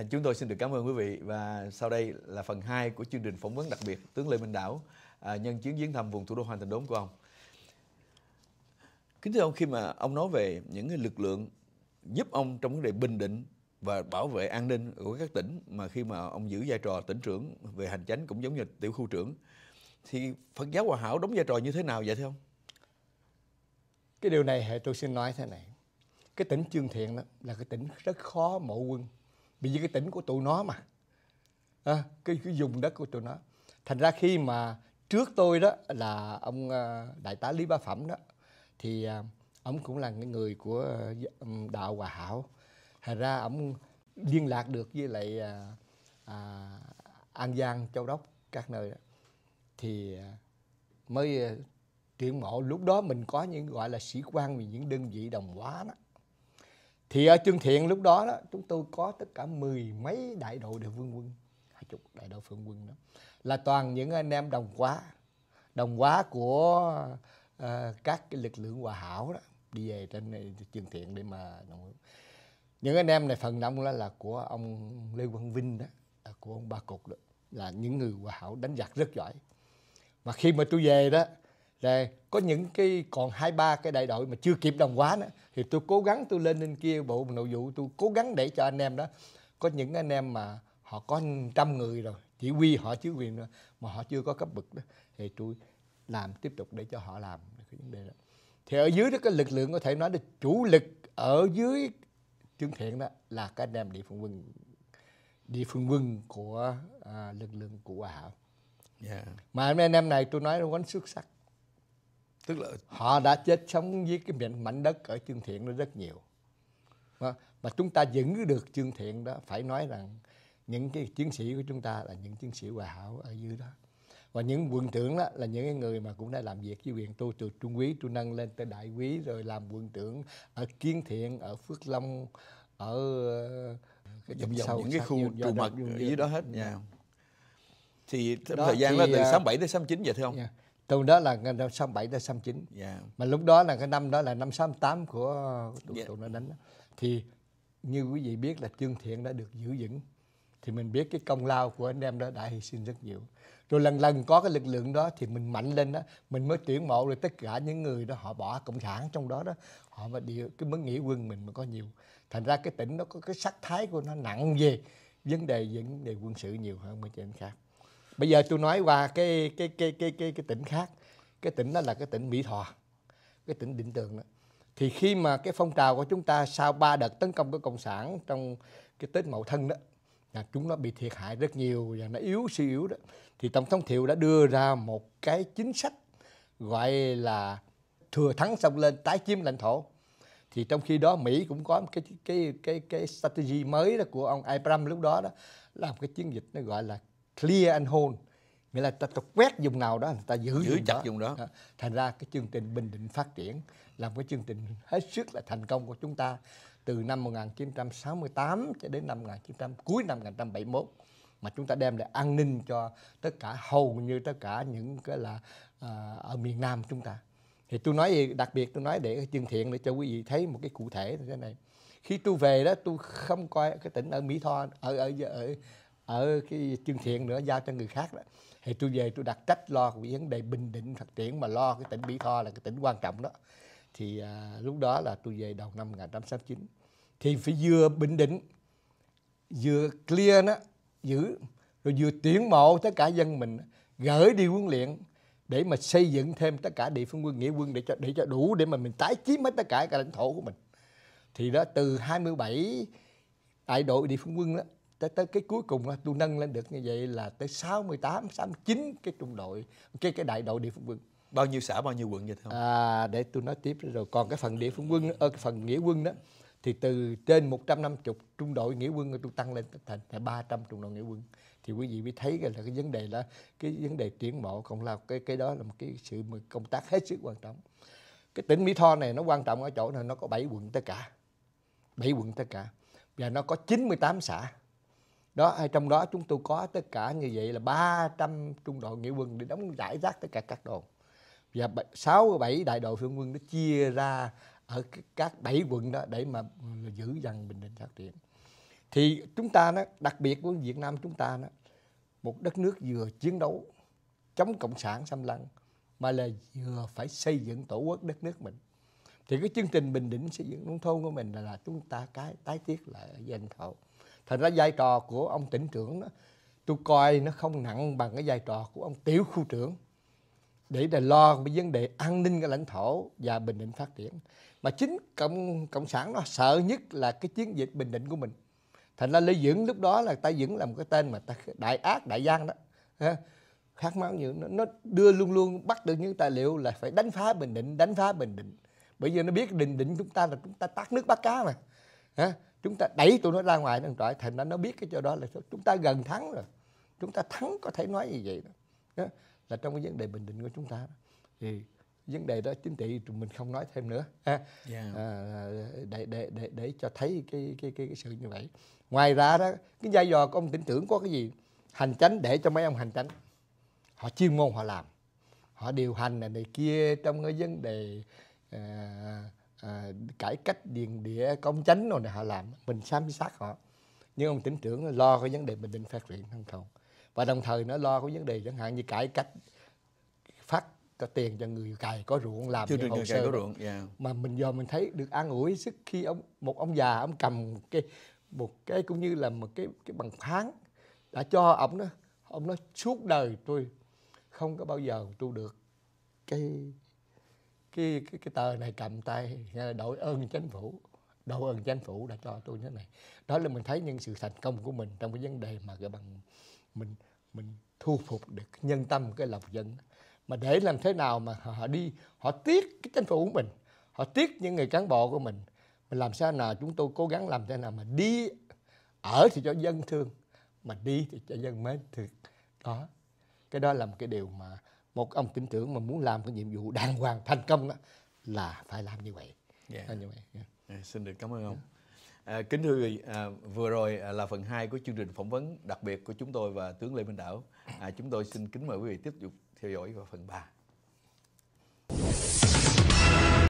À, chúng tôi xin được cảm ơn quý vị và sau đây là phần 2 của chương trình phỏng vấn đặc biệt tướng Lê Minh Đảo à, nhân chuyến viếng thăm vùng thủ đô Hoàng Thành Đốn của ông. Kính thưa ông, khi mà ông nói về những cái lực lượng giúp ông trong vấn đề bình định và bảo vệ an ninh của các tỉnh mà khi mà ông giữ vai trò tỉnh trưởng về hành chánh cũng giống như tiểu khu trưởng thì Phật giáo Hòa Hảo đóng vai trò như thế nào vậy thưa ông? Cái điều này hệ tôi xin nói thế này. Cái tỉnh Trương Thiện đó là cái tỉnh rất khó mộ quân bởi vì cái tỉnh của tụi nó mà à, cái cái dùng đất của tụi nó thành ra khi mà trước tôi đó là ông à, đại tá lý ba phẩm đó thì à, ông cũng là người của à, đạo hòa hảo thành ra ông liên lạc được với lại à, à, an giang châu đốc các nơi đó thì mới tuyển mộ lúc đó mình có những gọi là sĩ quan vì những đơn vị đồng hóa đó thì ở Trương Thiện lúc đó đó chúng tôi có tất cả mười mấy đại đội đều vương quân hai chục đại đội phương quân đó là toàn những anh em đồng quá đồng quá của uh, các cái lực lượng hòa hảo đó đi về trên Trương Thiện để mà đồng... những anh em này phần đông đó là của ông Lê Quang Vinh đó là của ông Ba Cục đó là những người hòa hảo đánh giặc rất giỏi mà khi mà tôi về đó là có những cái còn hai ba cái đại đội mà chưa kịp đồng hóa nữa thì tôi cố gắng tôi lên lên kia bộ nội vụ tôi cố gắng để cho anh em đó có những anh em mà họ có trăm người rồi chỉ huy họ chứ quyền rồi mà họ chưa có cấp bậc đó thì tôi làm tiếp tục để cho họ làm cái vấn đề đó thì ở dưới đó cái lực lượng có thể nói là chủ lực ở dưới trương thiện đó là cái anh em địa phương quân địa phương quân của à, lực lượng của hòa hảo yeah. Dạ. mà anh em này tôi nói nó quánh xuất sắc tức là họ đã chết sống với cái miệng mảnh đất ở chương thiện đó rất nhiều mà chúng ta vẫn được chương thiện đó phải nói rằng những cái chiến sĩ của chúng ta là những chiến sĩ hòa hảo ở dưới đó và những quân trưởng đó là những người mà cũng đã làm việc với huyện tôi từ trung quý trung năng lên tới đại quý rồi làm quân trưởng ở kiên thiện ở phước long ở ờ, cái vòng vòng những cái khu trù mật dưới đó hết nha thì trong đó thời gian thì, đó từ 67 đến 69 vậy thưa ông yeah dạ. Tôi đó là năm 67 tới 69. Yeah. Dạ. Mà lúc đó là cái năm đó là năm 68 của tụi, yeah. tụi nó đánh. Đó. Thì như quý vị biết là Trương Thiện đã được giữ vững. Thì mình biết cái công lao của anh em đó đã hy sinh rất nhiều. Rồi lần lần có cái lực lượng đó thì mình mạnh lên đó. Mình mới tuyển mộ rồi tất cả những người đó họ bỏ cộng sản trong đó đó. Họ mà đi cái mới nghĩa quân mình mà có nhiều. Thành ra cái tỉnh nó có cái sắc thái của nó nặng về vấn đề vấn đề quân sự nhiều hơn mấy trên khác bây giờ tôi nói qua cái cái cái cái cái cái tỉnh khác cái tỉnh đó là cái tỉnh mỹ thọ cái tỉnh định tường đó thì khi mà cái phong trào của chúng ta sau ba đợt tấn công của cộng sản trong cái tết mậu thân đó là chúng nó bị thiệt hại rất nhiều và nó yếu suy yếu đó thì tổng thống thiệu đã đưa ra một cái chính sách gọi là thừa thắng xong lên tái chiếm lãnh thổ thì trong khi đó Mỹ cũng có cái cái cái cái strategy mới đó của ông Abrams lúc đó đó làm cái chiến dịch nó gọi là clear and whole nghĩa là ta, ta quét vùng nào đó người ta giữ, giữ vùng chặt đó. vùng đó. thành ra cái chương trình bình định phát triển là một cái chương trình hết sức là thành công của chúng ta từ năm 1968 cho đến năm 1900 cuối năm 1971 mà chúng ta đem lại an ninh cho tất cả hầu như tất cả những cái là à, ở miền Nam chúng ta thì tôi nói đặc biệt tôi nói để chương thiện để cho quý vị thấy một cái cụ thể như thế này khi tôi về đó tôi không coi cái tỉnh ở Mỹ Tho ở ở ở, ở cái chương thiện nữa giao cho người khác đó thì tôi về tôi đặt trách lo cái vấn đề bình định phát triển mà lo cái tỉnh mỹ tho là cái tỉnh quan trọng đó thì à, lúc đó là tôi về đầu năm 1969 thì phải vừa bình định vừa clear nó giữ rồi vừa tuyển mộ tất cả dân mình gửi đi huấn luyện để mà xây dựng thêm tất cả địa phương quân nghĩa quân để cho để cho đủ để mà mình tái chiếm hết tất cả cả lãnh thổ của mình thì đó từ 27 đại đội địa phương quân đó tới tới cái cuối cùng tôi nâng lên được như vậy là tới 68 69 cái trung đội cái cái đại đội địa phương quân bao nhiêu xã bao nhiêu quận vậy không à, để tôi nói tiếp rồi còn cái phần địa phương quân ở ờ, cái phần nghĩa quân đó thì từ trên 150 trung đội nghĩa quân tôi tăng lên thành 300 trung đội nghĩa quân thì quý vị mới thấy là cái vấn đề là cái vấn đề triển bộ cộng là cái cái đó là một cái sự công tác hết sức quan trọng cái tỉnh Mỹ Tho này nó quan trọng ở chỗ là nó có 7 quận tất cả 7 quận tất cả và nó có 98 xã đó trong đó chúng tôi có tất cả như vậy là 300 trung đội nghĩa quân để đóng giải rác tất cả các đồn và sáu bảy đại đội phương quân nó chia ra ở các bảy quận đó để mà giữ dần bình định phát triển thì chúng ta nó đặc biệt của Việt Nam chúng ta nó một đất nước vừa chiến đấu chống cộng sản xâm lăng mà là vừa phải xây dựng tổ quốc đất nước mình thì cái chương trình bình định xây dựng nông thôn của mình là, là chúng ta cái tái thiết lại ở dân khẩu thành ra vai trò của ông tỉnh trưởng đó, tôi coi nó không nặng bằng cái vai trò của ông tiểu khu trưởng để là lo cái vấn đề an ninh cái lãnh thổ và bình định phát triển mà chính cộng cộng sản nó sợ nhất là cái chiến dịch bình định của mình thành ra lê dưỡng lúc đó là ta dưỡng là một cái tên mà ta đại ác đại gian đó khác máu nhiều nó, nó đưa luôn luôn bắt được những tài liệu là phải đánh phá bình định đánh phá bình định bây giờ nó biết bình định chúng ta là chúng ta tát nước bắt cá mà chúng ta đẩy tụi nó ra ngoài nó trọi thành ra nó biết cái chỗ đó là chúng ta gần thắng rồi chúng ta thắng có thể nói như vậy đó, đó là trong cái vấn đề bình định của chúng ta thì vấn đề đó chính trị mình không nói thêm nữa ha. Yeah. Dạ. À, để, để để để cho thấy cái cái cái, cái sự như vậy ngoài ra đó cái vai trò của ông tỉnh trưởng có cái gì hành chánh để cho mấy ông hành chánh họ chuyên môn họ làm họ điều hành này, này kia trong cái vấn đề à, à, cải cách điền địa công chánh rồi này họ làm mình giám xác họ nhưng ông tỉnh trưởng lo cái vấn đề bình định phát triển nông thôn và đồng thời nó lo cái vấn đề chẳng hạn như cải cách phát cho tiền cho người cày có ruộng làm chương hồ người cày có ruộng yeah. Dạ. mà mình do mình thấy được an ủi sức khi ông một ông già ông cầm cái một cái cũng như là một cái cái bằng phán đã cho ông đó ông nói suốt đời tôi không có bao giờ tu được cái cái cái, cái tờ này cầm tay ờ, đội ơn chính phủ đội ơn chính phủ đã cho tôi như thế này đó là mình thấy những sự thành công của mình trong cái vấn đề mà cái bằng mình mình thu phục được nhân tâm cái lòng dân mà để làm thế nào mà họ đi họ tiếc cái chính phủ của mình họ tiếc những người cán bộ của mình mình làm sao nào chúng tôi cố gắng làm thế nào mà đi ở thì cho dân thương mà đi thì cho dân mến thực đó cái đó là một cái điều mà một ông tỉnh trưởng mà muốn làm cái nhiệm vụ đàng hoàng thành công đó, là phải làm như vậy. Yeah. Dạ. như vậy. Yeah. Dạ. Yeah, dạ, xin được cảm ơn ông. À, kính thưa quý à, vừa rồi à, là phần 2 của chương trình phỏng vấn đặc biệt của chúng tôi và tướng Lê Minh Đảo. À, chúng tôi xin kính mời quý vị tiếp tục theo dõi vào phần 3.